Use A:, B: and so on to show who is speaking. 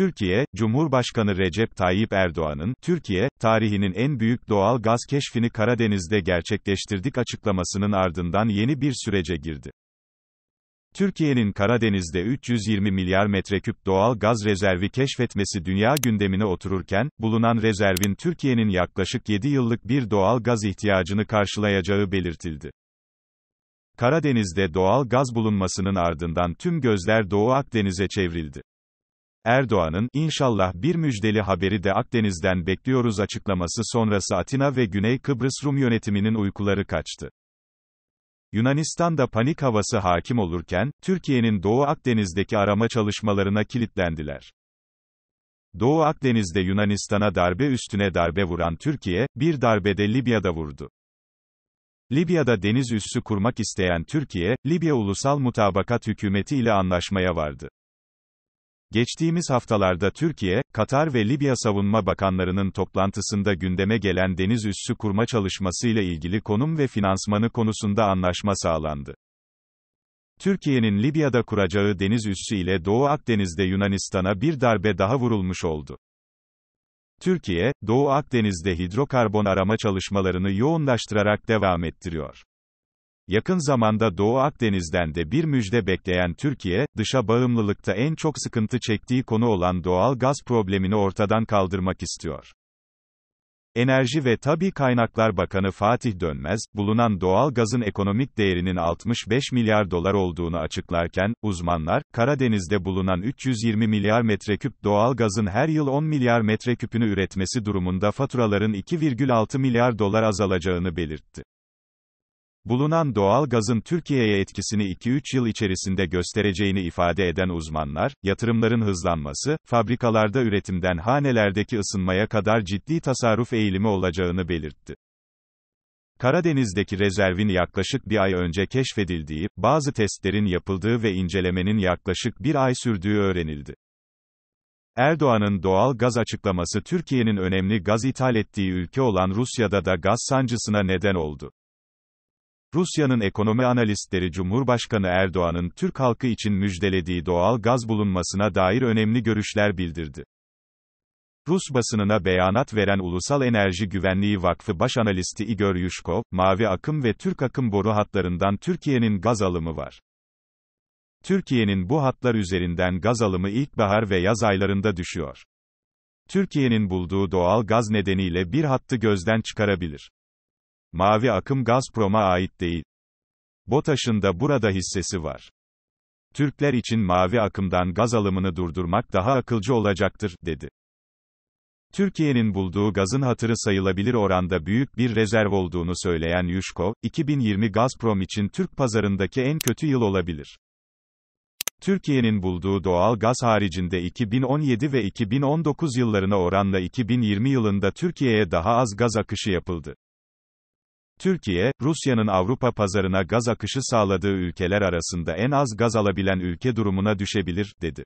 A: Türkiye, Cumhurbaşkanı Recep Tayyip Erdoğan'ın, Türkiye, tarihinin en büyük doğal gaz keşfini Karadeniz'de gerçekleştirdik açıklamasının ardından yeni bir sürece girdi. Türkiye'nin Karadeniz'de 320 milyar metreküp doğal gaz rezervi keşfetmesi dünya gündemine otururken, bulunan rezervin Türkiye'nin yaklaşık 7 yıllık bir doğal gaz ihtiyacını karşılayacağı belirtildi. Karadeniz'de doğal gaz bulunmasının ardından tüm gözler Doğu Akdeniz'e çevrildi. Erdoğan'ın inşallah bir müjdeli haberi de Akdeniz'den bekliyoruz açıklaması sonrası Atina ve Güney Kıbrıs Rum yönetiminin uykuları kaçtı. Yunanistan'da panik havası hakim olurken, Türkiye'nin Doğu Akdeniz'deki arama çalışmalarına kilitlendiler. Doğu Akdeniz'de Yunanistan'a darbe üstüne darbe vuran Türkiye, bir darbede Libya'da vurdu. Libya'da deniz üssü kurmak isteyen Türkiye, Libya Ulusal Mutabakat Hükümeti ile anlaşmaya vardı. Geçtiğimiz haftalarda Türkiye, Katar ve Libya Savunma Bakanlarının toplantısında gündeme gelen deniz üssü kurma çalışmasıyla ilgili konum ve finansmanı konusunda anlaşma sağlandı. Türkiye'nin Libya'da kuracağı deniz üssü ile Doğu Akdeniz'de Yunanistan'a bir darbe daha vurulmuş oldu. Türkiye, Doğu Akdeniz'de hidrokarbon arama çalışmalarını yoğunlaştırarak devam ettiriyor. Yakın zamanda Doğu Akdeniz'den de bir müjde bekleyen Türkiye, dışa bağımlılıkta en çok sıkıntı çektiği konu olan doğal gaz problemini ortadan kaldırmak istiyor. Enerji ve Tabi Kaynaklar Bakanı Fatih Dönmez, bulunan doğal gazın ekonomik değerinin 65 milyar dolar olduğunu açıklarken, uzmanlar, Karadeniz'de bulunan 320 milyar metreküp doğal gazın her yıl 10 milyar metreküpünü üretmesi durumunda faturaların 2,6 milyar dolar azalacağını belirtti. Bulunan doğal gazın Türkiye'ye etkisini 2-3 yıl içerisinde göstereceğini ifade eden uzmanlar, yatırımların hızlanması, fabrikalarda üretimden hanelerdeki ısınmaya kadar ciddi tasarruf eğilimi olacağını belirtti. Karadeniz'deki rezervin yaklaşık bir ay önce keşfedildiği, bazı testlerin yapıldığı ve incelemenin yaklaşık bir ay sürdüğü öğrenildi. Erdoğan'ın doğal gaz açıklaması Türkiye'nin önemli gaz ithal ettiği ülke olan Rusya'da da gaz sancısına neden oldu. Rusya'nın ekonomi analistleri Cumhurbaşkanı Erdoğan'ın Türk halkı için müjdelediği doğal gaz bulunmasına dair önemli görüşler bildirdi. Rus basınına beyanat veren Ulusal Enerji Güvenliği Vakfı Baş Analisti Igor Yushko, Mavi Akım ve Türk Akım boru hatlarından Türkiye'nin gaz alımı var. Türkiye'nin bu hatlar üzerinden gaz alımı ilkbahar ve yaz aylarında düşüyor. Türkiye'nin bulduğu doğal gaz nedeniyle bir hattı gözden çıkarabilir. Mavi akım Gazprom'a ait değil. BOTAŞ'ın da burada hissesi var. Türkler için mavi akımdan gaz alımını durdurmak daha akılcı olacaktır, dedi. Türkiye'nin bulduğu gazın hatırı sayılabilir oranda büyük bir rezerv olduğunu söyleyen Yushko, 2020 Gazprom için Türk pazarındaki en kötü yıl olabilir. Türkiye'nin bulduğu doğal gaz haricinde 2017 ve 2019 yıllarına oranla 2020 yılında Türkiye'ye daha az gaz akışı yapıldı. Türkiye, Rusya'nın Avrupa pazarına gaz akışı sağladığı ülkeler arasında en az gaz alabilen ülke durumuna düşebilir, dedi.